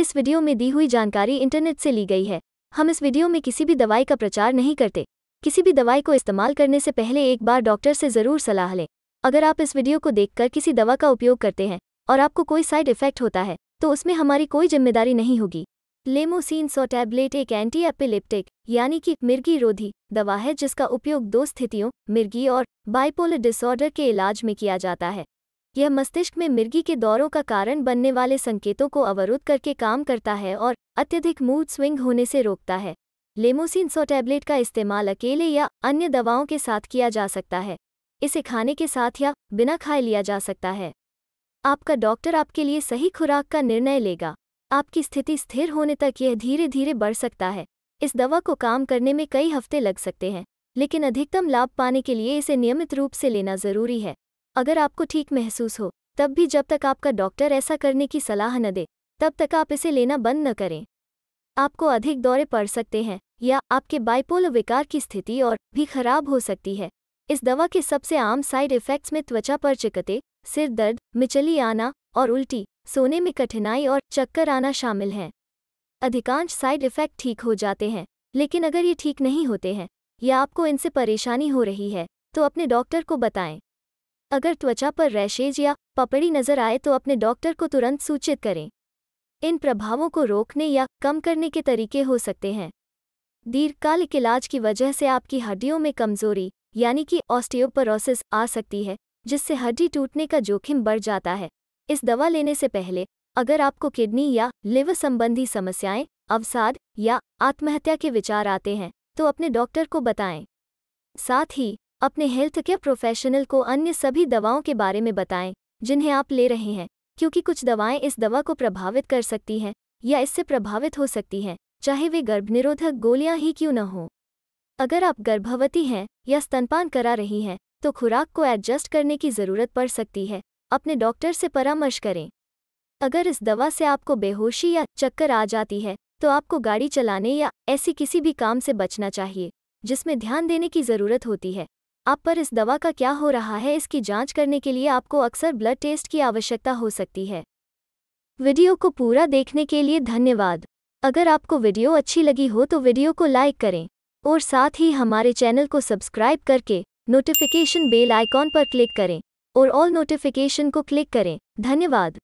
इस वीडियो में दी हुई जानकारी इंटरनेट से ली गई है हम इस वीडियो में किसी भी दवाई का प्रचार नहीं करते किसी भी दवाई को इस्तेमाल करने से पहले एक बार डॉक्टर से ज़रूर सलाह लें अगर आप इस वीडियो को देखकर किसी दवा का उपयोग करते हैं और आपको कोई साइड इफेक्ट होता है तो उसमें हमारी कोई जिम्मेदारी नहीं होगी लेमोसिन सौ टैबलेट एक एंटी एपिलिप्टिक यानी कि मिर्गी रोधी दवा है जिसका उपयोग दो स्थितियों मिर्गी और बाइपोल डिसऑर्डर के इलाज में किया जाता है यह मस्तिष्क में मिर्गी के दौरों का कारण बनने वाले संकेतों को अवरुद्ध करके काम करता है और अत्यधिक मूड स्विंग होने से रोकता है लेमोसिन सौ टैबलेट का इस्तेमाल अकेले या अन्य दवाओं के साथ किया जा सकता है इसे खाने के साथ या बिना खाए लिया जा सकता है आपका डॉक्टर आपके लिए सही खुराक का निर्णय लेगा आपकी स्थिति स्थिर होने तक यह धीरे धीरे बढ़ सकता है इस दवा को काम करने में कई हफ्ते लग सकते हैं लेकिन अधिकतम लाभ पाने के लिए इसे नियमित रूप से लेना जरूरी है अगर आपको ठीक महसूस हो तब भी जब तक आपका डॉक्टर ऐसा करने की सलाह न दे तब तक आप इसे लेना बंद न करें आपको अधिक दौरे पड़ सकते हैं या आपके बाइपोल विकार की स्थिति और भी खराब हो सकती है इस दवा के सबसे आम साइड इफ़ेक्ट्स में त्वचा पर चिकते सिर दर्द मिचली आना और उल्टी सोने में कठिनाई और चक्कर आना शामिल हैं अधिकांश साइड इफ़ेक्ट ठीक हो जाते हैं लेकिन अगर ये ठीक नहीं होते हैं या आपको इनसे परेशानी हो रही है तो अपने डॉक्टर को बताएं अगर त्वचा पर रैशेज या पपड़ी नजर आए तो अपने डॉक्टर को तुरंत सूचित करें इन प्रभावों को रोकने या कम करने के तरीके हो सकते हैं दीर्घकालिक इलाज की वजह से आपकी हड्डियों में कमजोरी यानी कि ऑस्टियोपरोसिस आ सकती है जिससे हड्डी टूटने का जोखिम बढ़ जाता है इस दवा लेने से पहले अगर आपको किडनी या लिवर संबंधी समस्याएं अवसाद या आत्महत्या के विचार आते हैं तो अपने डॉक्टर को बताएं साथ ही अपने हेल्थ केयर प्रोफेशनल को अन्य सभी दवाओं के बारे में बताएं जिन्हें आप ले रहे हैं क्योंकि कुछ दवाएं इस दवा को प्रभावित कर सकती हैं या इससे प्रभावित हो सकती हैं चाहे वे गर्भनिरोधक गोलियां ही क्यों न हों अगर आप गर्भवती हैं या स्तनपान करा रही हैं तो खुराक को एडजस्ट करने की ज़रूरत पड़ सकती है अपने डॉक्टर से परामर्श करें अगर इस दवा से आपको बेहोशी या चक्कर आ जाती है तो आपको गाड़ी चलाने या ऐसी किसी भी काम से बचना चाहिए जिसमें ध्यान देने की ज़रूरत होती है आप पर इस दवा का क्या हो रहा है इसकी जांच करने के लिए आपको अक्सर ब्लड टेस्ट की आवश्यकता हो सकती है वीडियो को पूरा देखने के लिए धन्यवाद अगर आपको वीडियो अच्छी लगी हो तो वीडियो को लाइक करें और साथ ही हमारे चैनल को सब्सक्राइब करके नोटिफिकेशन बेल आइकॉन पर क्लिक करें और ऑल नोटिफिकेशन को क्लिक करें धन्यवाद